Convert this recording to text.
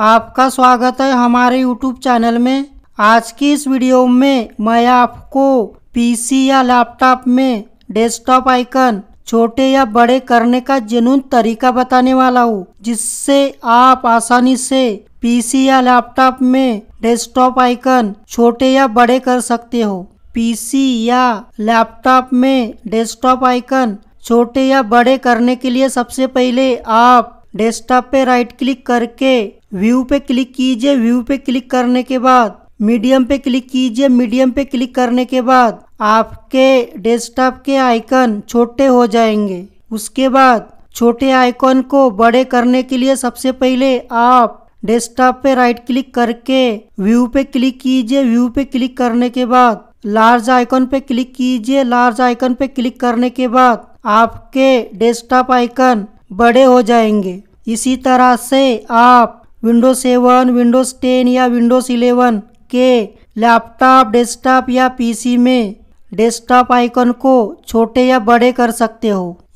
आपका स्वागत है हमारे YouTube चैनल में आज की इस वीडियो में मैं आपको PC या लैपटॉप में डेस्कटॉप आइकन छोटे या बड़े करने का जुनून तरीका बताने वाला हूँ जिससे आप आसानी से PC या लैपटॉप में डेस्कटॉप आइकन छोटे या बड़े कर सकते हो PC या लैपटॉप में डेस्कटॉप आइकन छोटे या बड़े करने के लिए सबसे पहले आप डेस्कटॉप पे राइट क्लिक करके व्यू पे क्लिक कीजिए व्यू पे क्लिक करने के बाद मीडियम पे क्लिक कीजिए मीडियम पे क्लिक करने के बाद आपके डेस्कटॉप के आइकन छोटे हो जाएंगे उसके बाद छोटे आइकॉन को बड़े करने के लिए सबसे पहले आप डेस्कटॉप पे राइट क्लिक करके व्यू पे क्लिक कीजिए व्यू पे क्लिक करने के बाद लार्ज आइकॉन पे क्लिक कीजिए लार्ज आइकन पे क्लिक करने के बाद आपके डेस्कटॉप आइकन बड़े हो जाएंगे इसी तरह से आप विंडोज सेवन विंडोज टेन या विंडोज इलेवन के लैपटॉप डेस्कटॉप या पीसी में डेस्कटॉप आइकन को छोटे या बड़े कर सकते हो